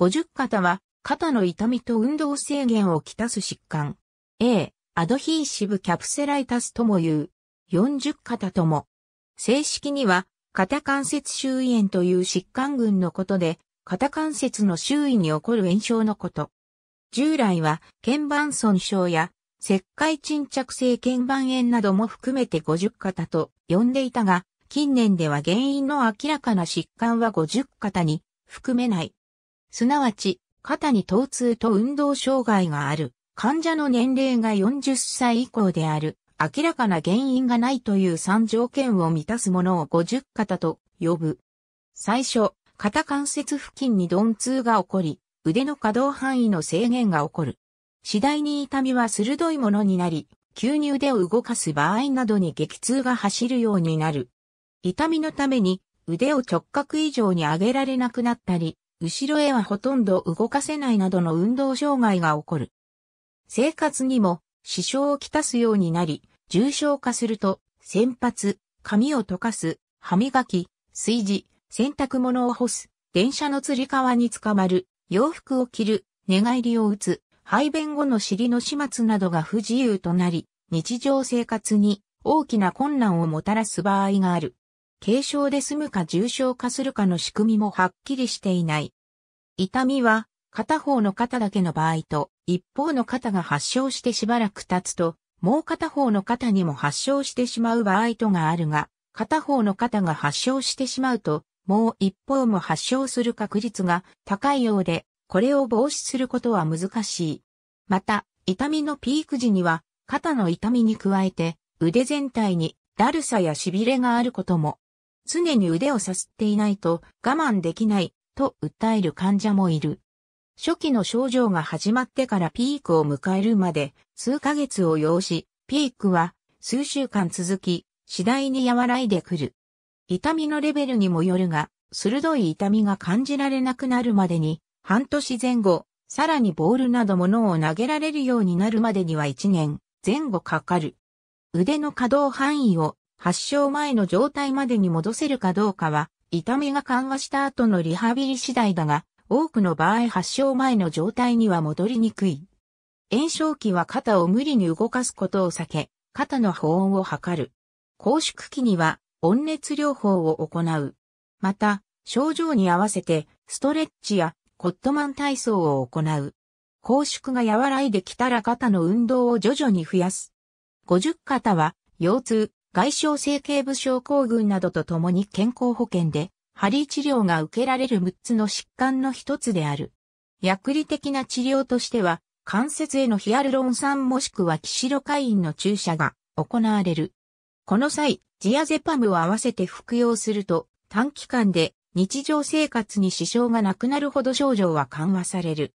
50肩は、肩の痛みと運動制限をきたす疾患。A、アドヒーシブキャプセライタスとも言う。40肩とも。正式には、肩関節周囲炎という疾患群のことで、肩関節の周囲に起こる炎症のこと。従来は、腱板損傷や、石灰沈着性腱板炎なども含めて50肩と呼んでいたが、近年では原因の明らかな疾患は50肩に含めない。すなわち、肩に疼痛と運動障害がある、患者の年齢が40歳以降である、明らかな原因がないという3条件を満たすものを50肩と呼ぶ。最初、肩関節付近に鈍痛が起こり、腕の可動範囲の制限が起こる。次第に痛みは鋭いものになり、急に腕を動かす場合などに激痛が走るようになる。痛みのために腕を直角以上に上げられなくなったり、後ろへはほとんど動かせないなどの運動障害が起こる。生活にも支障をきたすようになり、重症化すると、洗髪、髪を溶かす、歯磨き、炊事、洗濯物を干す、電車のつり革につかまる、洋服を着る、寝返りを打つ、排便後の尻の始末などが不自由となり、日常生活に大きな困難をもたらす場合がある。軽症で済むか重症化するかの仕組みもはっきりしていない。痛みは、片方の肩だけの場合と、一方の肩が発症してしばらく経つと、もう片方の肩にも発症してしまう場合とがあるが、片方の肩が発症してしまうと、もう一方も発症する確率が高いようで、これを防止することは難しい。また、痛みのピーク時には、肩の痛みに加えて、腕全体にだるさや痺れがあることも常に腕をさすっていないと我慢できないと訴える患者もいる。初期の症状が始まってからピークを迎えるまで数ヶ月を要し、ピークは数週間続き、次第に和らいでくる。痛みのレベルにもよるが、鋭い痛みが感じられなくなるまでに、半年前後、さらにボールなど物を投げられるようになるまでには1年前後かかる。腕の可動範囲を発症前の状態までに戻せるかどうかは、痛みが緩和した後のリハビリ次第だが、多くの場合発症前の状態には戻りにくい。炎症期は肩を無理に動かすことを避け、肩の保温を測る。拘縮期には温熱療法を行う。また、症状に合わせてストレッチやコットマン体操を行う。拘縮が和らいできたら肩の運動を徐々に増やす。50肩は腰痛、外傷性頸部症候群などとともに健康保険で、ハリー治療が受けられる6つの疾患の一つである。薬理的な治療としては、関節へのヒアルロン酸もしくはキシロカインの注射が行われる。この際、ジアゼパムを合わせて服用すると、短期間で日常生活に支障がなくなるほど症状は緩和される。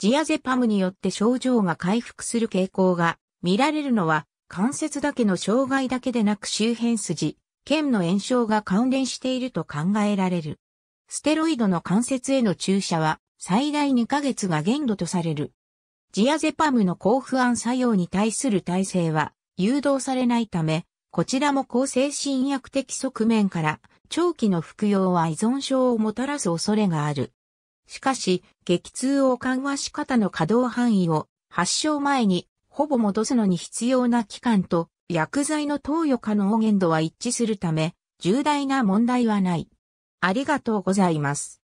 ジアゼパムによって症状が回復する傾向が見られるのは関節だけの障害だけでなく周辺筋、腱の炎症が関連していると考えられる。ステロイドの関節への注射は最大2ヶ月が限度とされる。ジアゼパムの抗不安作用に対する耐性は誘導されないため、こちらも抗精神薬的側面から長期の服用は依存症をもたらす恐れがある。しかし、激痛を緩和し方の可動範囲を発症前にほぼ戻すのに必要な期間と薬剤の投与可能限度は一致するため、重大な問題はない。ありがとうございます。